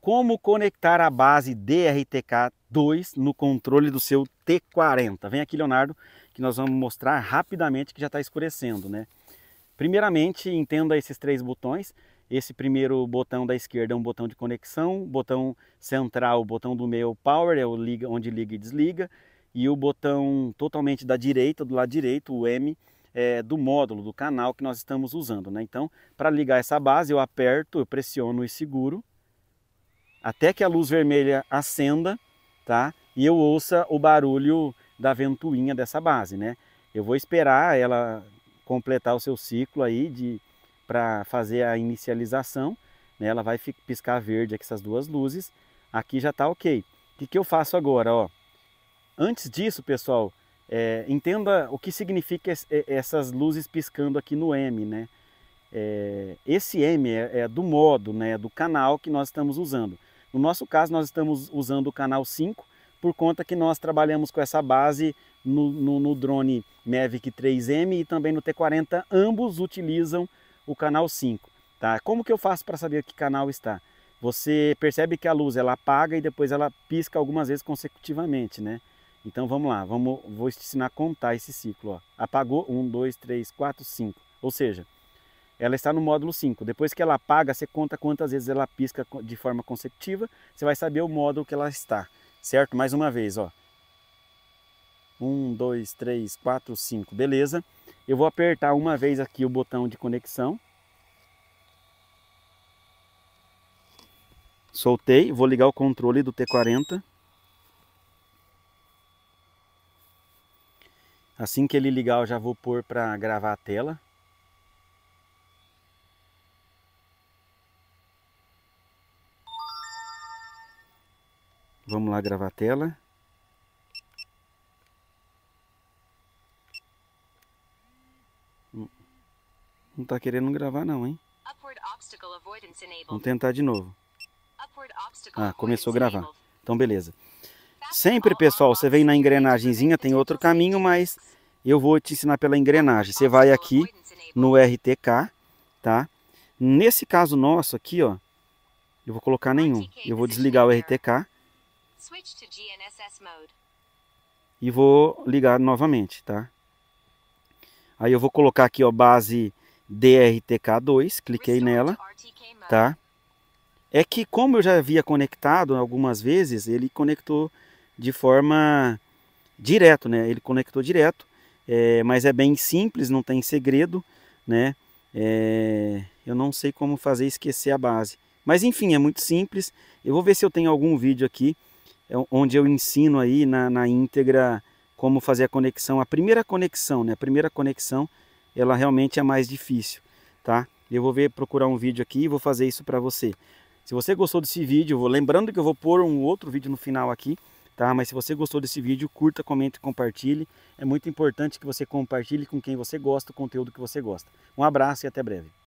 como conectar a base DRTK2 no controle do seu T40. Vem aqui, Leonardo, que nós vamos mostrar rapidamente que já está escurecendo, né? Primeiramente, entenda esses três botões. Esse primeiro botão da esquerda é um botão de conexão, botão central, o botão do meio power, é o liga, onde liga e desliga, e o botão totalmente da direita, do lado direito, o M, é, do módulo, do canal que nós estamos usando. Né? Então, para ligar essa base, eu aperto, eu pressiono e seguro, até que a luz vermelha acenda, tá? E eu ouça o barulho da ventoinha dessa base, né? Eu vou esperar ela completar o seu ciclo aí de para fazer a inicialização, né? Ela vai piscar verde aqui essas duas luzes. Aqui já está ok. O que, que eu faço agora, ó? Antes disso, pessoal, é, entenda o que significa essas luzes piscando aqui no M, né? É, esse M é, é do modo, né? Do canal que nós estamos usando. No nosso caso, nós estamos usando o canal 5, por conta que nós trabalhamos com essa base no, no, no drone Mavic 3M e também no T40, ambos utilizam o canal 5. Tá? Como que eu faço para saber que canal está? Você percebe que a luz ela apaga e depois ela pisca algumas vezes consecutivamente, né? Então vamos lá, vamos, vou te ensinar a contar esse ciclo. Ó. Apagou, 1, 2, 3, 4, 5. Ou seja, ela está no módulo 5. Depois que ela apaga, você conta quantas vezes ela pisca de forma consecutiva, você vai saber o módulo que ela está, certo? Mais uma vez, ó. 1, 2, 3, 4, 5, beleza. Eu vou apertar uma vez aqui o botão de conexão. Soltei, vou ligar o controle do T40. Assim que ele ligar, eu já vou pôr para gravar a tela. Vamos lá gravar a tela. Não está querendo gravar não, hein? Vamos tentar de novo. Ah, começou a gravar. Então, beleza. Sempre, pessoal, você vem na engrenagemzinha, tem outro caminho, mas eu vou te ensinar pela engrenagem. Você vai aqui no RTK, tá? Nesse caso nosso aqui, ó, eu vou colocar nenhum. Eu vou desligar o RTK e vou ligar novamente, tá? Aí eu vou colocar aqui, ó, base DRTK2, cliquei nela, tá? É que como eu já havia conectado algumas vezes, ele conectou de forma direto, né? Ele conectou direto, é, mas é bem simples, não tem segredo, né? É, eu não sei como fazer esquecer a base. Mas enfim, é muito simples. Eu vou ver se eu tenho algum vídeo aqui é onde eu ensino aí na, na íntegra como fazer a conexão. A primeira conexão, né? A primeira conexão, ela realmente é mais difícil, tá? Eu vou ver, procurar um vídeo aqui e vou fazer isso para você. Se você gostou desse vídeo, vou, lembrando que eu vou pôr um outro vídeo no final aqui, tá? Mas se você gostou desse vídeo, curta, comente e compartilhe. É muito importante que você compartilhe com quem você gosta o conteúdo que você gosta. Um abraço e até breve.